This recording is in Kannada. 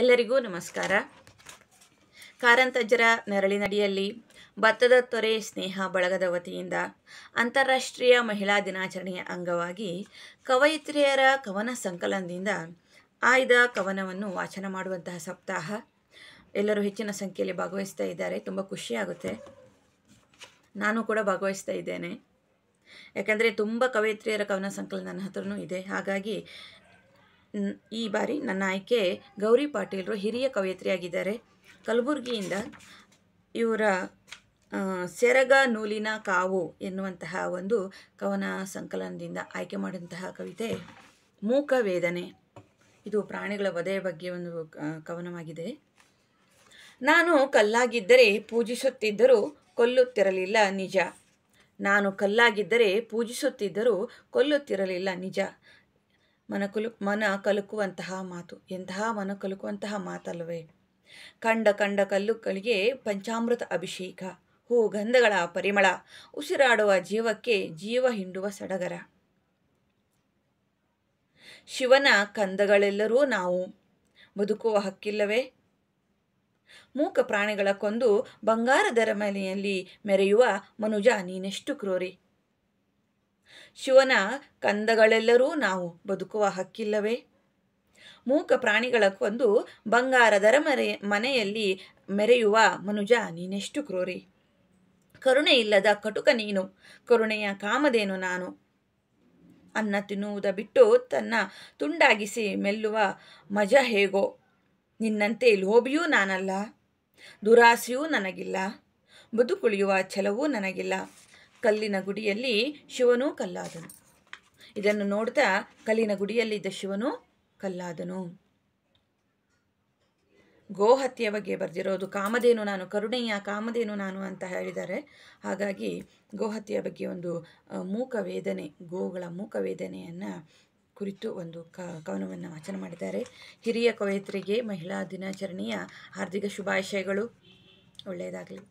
ಎಲ್ಲರಿಗೂ ನಮಸ್ಕಾರ ಕಾರಂತಜ್ಜರ ನೆರಳಿನಡಿಯಲ್ಲಿ ಭತ್ತದ ತೊರೆ ಸ್ನೇಹ ಬಳಗದ ವತಿಯಿಂದ ಅಂತಾರಾಷ್ಟ್ರೀಯ ಮಹಿಳಾ ದಿನಾಚರಣೆಯ ಅಂಗವಾಗಿ ಕವಯಿತ್ರಿಯರ ಕವನ ಸಂಕಲನದಿಂದ ಆಯ್ದ ಕವನವನ್ನು ವಾಚನ ಮಾಡುವಂತಹ ಸಪ್ತಾಹ ಎಲ್ಲರೂ ಹೆಚ್ಚಿನ ಸಂಖ್ಯೆಯಲ್ಲಿ ಭಾಗವಹಿಸ್ತಾ ಇದ್ದಾರೆ ತುಂಬ ಖುಷಿಯಾಗುತ್ತೆ ನಾನು ಕೂಡ ಭಾಗವಹಿಸ್ತಾ ಇದ್ದೇನೆ ಯಾಕಂದರೆ ತುಂಬ ಕವಯಿತ್ರಿಯರ ಕವನ ಸಂಕಲನ ನನ್ನ ಹತ್ರನೂ ಇದೆ ಹಾಗಾಗಿ ಈ ಬಾರಿ ನನ್ನ ಆಯ್ಕೆ ಗೌರಿ ಪಾಟೀಲ್ರು ಹಿರಿಯ ಕವಯತ್ರಿಯಾಗಿದ್ದಾರೆ ಕಲಬುರಗಿಯಿಂದ ಇವರ ಸೆರಗ ನೂಲಿನ ಕಾವು ಎನ್ನುವಂತಹ ಒಂದು ಕವನ ಸಂಕಲನದಿಂದ ಆಯ್ಕೆ ಮಾಡಿದಂತಹ ಕವಿತೆ ಮೂಕ ವೇದನೆ ಇದು ಪ್ರಾಣಿಗಳ ವಧೆಯ ಬಗ್ಗೆ ಒಂದು ಕವನವಾಗಿದೆ ನಾನು ಕಲ್ಲಾಗಿದ್ದರೆ ಪೂಜಿಸುತ್ತಿದ್ದರೂ ಕೊಲ್ಲುತ್ತಿರಲಿಲ್ಲ ನಿಜ ನಾನು ಕಲ್ಲಾಗಿದ್ದರೆ ಪೂಜಿಸುತ್ತಿದ್ದರೂ ಕೊಲ್ಲುತ್ತಿರಲಿಲ್ಲ ನಿಜ ಮನಕುಲು ಮನ ಕಲುಕುವಂತಹ ಮಾತು ಎಂತಹ ಮನ ಕಲುಕುವಂತಹ ಮಾತಲ್ಲವೇ ಕಂಡ ಕಂಡ ಕಲ್ಲುಗಳಿಗೆ ಪಂಚಾಮೃತ ಅಭಿಷೇಕ ಹೂ ಗಂಧಗಳ ಪರಿಮಳ ಉಸಿರಾಡುವ ಜೀವಕ್ಕೆ ಜೀವ ಹಿಂಡುವ ಸಡಗರ ಶಿವನ ಕಂದಗಳೆಲ್ಲರೂ ನಾವು ಬದುಕುವ ಹಕ್ಕಿಲ್ಲವೇ ಮೂಕ ಪ್ರಾಣಿಗಳ ಕೊಂದು ಬಂಗಾರದರ ಮನೆಯಲ್ಲಿ ಮೆರೆಯುವ ಮನುಜ ನೀನೆಷ್ಟು ಕ್ರೋರಿ ಶಿವನ ಕಂದಗಳೆಲ್ಲರೂ ನಾವು ಬದುಕುವ ಹಕ್ಕಿಲ್ಲವೇ ಮೂಕ ಪ್ರಾಣಿಗಳ ಕೊಂದು ದರ ಮರೆ ಮನೆಯಲ್ಲಿ ಮೆರೆಯುವ ಮನುಜ ನೀನೆಷ್ಟು ಕ್ರೋರಿ ಕರುಣೆ ಇಲ್ಲದ ಕಟುಕ ನೀನು ಕರುಣೆಯ ಕಾಮದೇನು ನಾನು ಅನ್ನ ತಿನ್ನುವುದ ಬಿಟ್ಟು ತನ್ನ ತುಂಡಾಗಿಸಿ ಮೆಲ್ಲುವ ಮಜ ಹೇಗೋ ನಿನ್ನಂತೆ ಲೋಭಿಯೂ ನಾನಲ್ಲ ದುರಾಸೆಯೂ ನನಗಿಲ್ಲ ಬದುಕುಳಿಯುವ ಛಲವೂ ನನಗಿಲ್ಲ ಕಲ್ಲಿನ ಗುಡಿಯಲ್ಲಿ ಶಿವನೂ ಕಲ್ಲಾದನು ಇದನ್ನು ನೋಡ್ತಾ ಕಲ್ಲಿನ ಗುಡಿಯಲ್ಲಿದ್ದ ಶಿವನು ಕಲ್ಲಾದನು ಗೋಹತ್ಯೆ ಬಗ್ಗೆ ಬರೆದಿರೋದು ಕಾಮಧೇನು ನಾನು ಕರುಣೆಯ ಕಾಮಧೇನು ನಾನು ಅಂತ ಹೇಳಿದ್ದಾರೆ ಹಾಗಾಗಿ ಗೋಹತ್ಯೆಯ ಬಗ್ಗೆ ಒಂದು ಮೂಕ ವೇದನೆ ಗೋಗಳ ಮೂಕ ವೇದನೆಯನ್ನು ಕುರಿತು ಒಂದು ಕವನವನ್ನು ವಾಚನ ಮಾಡಿದ್ದಾರೆ ಹಿರಿಯ ಕವಯತ್ರಿಗೆ ಮಹಿಳಾ ದಿನಾಚರಣೆಯ ಹಾರ್ದಿಕ ಶುಭಾಶಯಗಳು ಒಳ್ಳೆಯದಾಗಲಿ